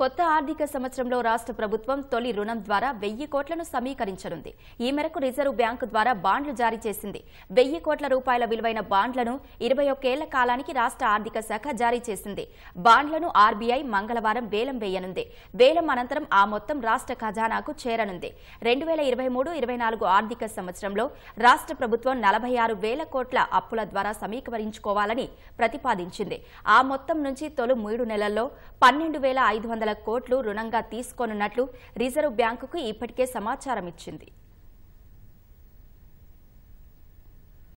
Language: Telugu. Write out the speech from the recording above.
కొత్త ఆర్థిక సంవత్సరంలో రాష్ట్ర ప్రభుత్వం తొలి రుణం ద్వారా వెయ్యి కోట్లను సమీకరించనుంది ఈ మేరకు రిజర్వ్ బ్యాంకు ద్వారా బాండ్లు జారీ చేసింది వెయ్యి కోట్ల రూపాయల విలువైన బాండ్లను ఇరవై ఒకేళ్ల కాలానికి రాష్ట్ర ఆర్థిక శాఖ జారీ చేసింది బాండ్లను ఆర్బీఐ మంగళవారం వేలం వేయనుంది వేలం అనంతరం ఆ మొత్తం రాష్ట్ర ఖజానాకు చేరనుంది రెండు వేల ఇరవై మూడు ఇరవై నాలుగు ఆర్థిక సంవత్సరంలో రాష్ట్ర ప్రభుత్వం నలభై ఆరు వేల కోట్ల అప్పుల ద్వారా సమీకరించుకోవాలని ప్రతిపాదించింది ఆ మొత్తం నుంచి తొలి మూడు నెలల్లో పన్నెండు వేల ఐదు వందల కోట్లు రుణంగా తీసుకోనున్నట్లు రిజర్వ్ బ్యాంకుకు ఇప్పటికే సమాచారం ఇచ్చింది